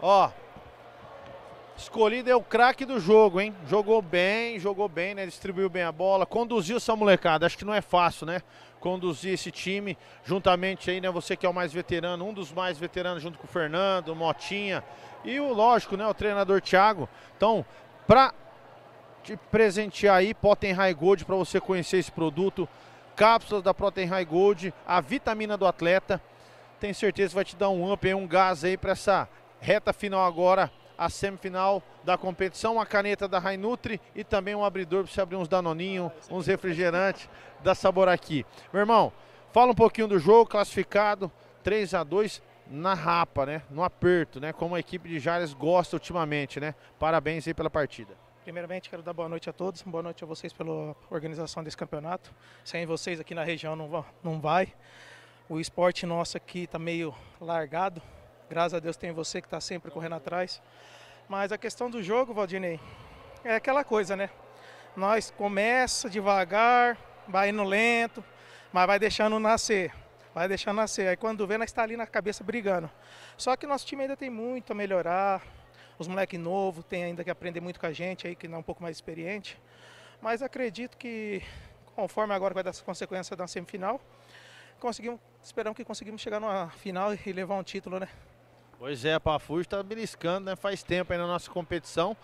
Ó, escolhido é o craque do jogo, hein? Jogou bem, jogou bem, né? Distribuiu bem a bola, conduziu essa molecada. Acho que não é fácil, né? Conduzir esse time juntamente aí, né? Você que é o mais veterano, um dos mais veteranos junto com o Fernando, o Motinha e o, lógico, né? O treinador Thiago. Então, pra te presentear aí, Potten High Gold, para você conhecer esse produto. Cápsulas da Protein High Gold, a vitamina do atleta. Tenho certeza que vai te dar um up, um gás aí para essa Reta final agora, a semifinal da competição, uma caneta da Rainutri e também um abridor para você abrir uns danoninho, uns refrigerantes da Saboraqui. Meu irmão, fala um pouquinho do jogo, classificado 3 a 2 na rapa, né? No aperto, né? Como a equipe de Jares gosta ultimamente, né? Parabéns aí pela partida. Primeiramente, quero dar boa noite a todos, boa noite a vocês pela organização desse campeonato. Sem vocês aqui na região não, não vai. O esporte nosso aqui está meio largado, Graças a Deus tem você que está sempre correndo atrás. Mas a questão do jogo, Valdinei, é aquela coisa, né? Nós começa devagar, vai indo lento, mas vai deixando nascer. Vai deixando nascer. Aí quando vê, nós está ali na cabeça brigando. Só que nosso time ainda tem muito a melhorar. Os moleques novos têm ainda que aprender muito com a gente aí, que não é um pouco mais experiente. Mas acredito que, conforme agora vai dar as consequências da semifinal, conseguimos, esperamos que conseguimos chegar numa final e levar um título, né? Pois é, Pafuji está beliscando, né? Faz tempo aí na nossa competição,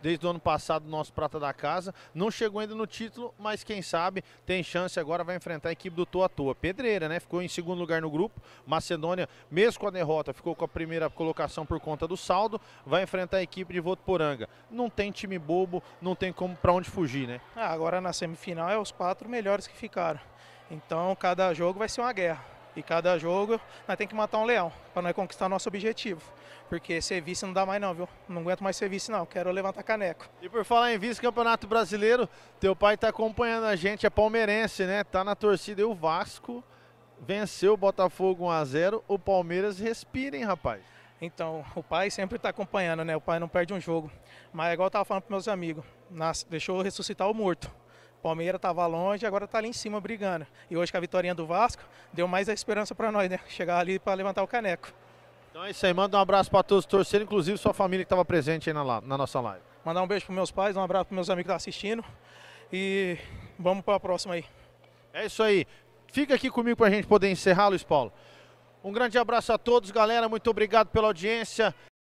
desde o ano passado, nosso Prata da Casa. Não chegou ainda no título, mas quem sabe tem chance agora, vai enfrentar a equipe do Toa Toa. Pedreira, né? Ficou em segundo lugar no grupo. Macedônia, mesmo com a derrota, ficou com a primeira colocação por conta do saldo. Vai enfrentar a equipe de Votuporanga. Não tem time bobo, não tem como para onde fugir, né? Ah, agora na semifinal é os quatro melhores que ficaram. Então cada jogo vai ser uma guerra. E cada jogo nós tem que matar um leão para nós conquistar nosso objetivo. Porque ser vice não dá mais não, viu? Não aguento mais ser vice não, quero levantar caneco. E por falar em vice-campeonato brasileiro, teu pai está acompanhando a gente, é palmeirense, né? Tá na torcida e o Vasco venceu o Botafogo 1 a 0, o Palmeiras respirem rapaz. Então, o pai sempre está acompanhando, né? O pai não perde um jogo. Mas é igual eu tava falando para meus amigos, nas, deixou ressuscitar o morto. Palmeiras estava longe, agora está ali em cima brigando. E hoje com a vitória do Vasco, deu mais a esperança para nós, né? Chegar ali para levantar o caneco. Então é isso aí, manda um abraço para todos os torcedores, inclusive sua família que estava presente aí na, na nossa live. Mandar um beijo para meus pais, um abraço para meus amigos que estão assistindo. E vamos para a próxima aí. É isso aí. Fica aqui comigo para a gente poder encerrar, Luiz Paulo. Um grande abraço a todos, galera. Muito obrigado pela audiência.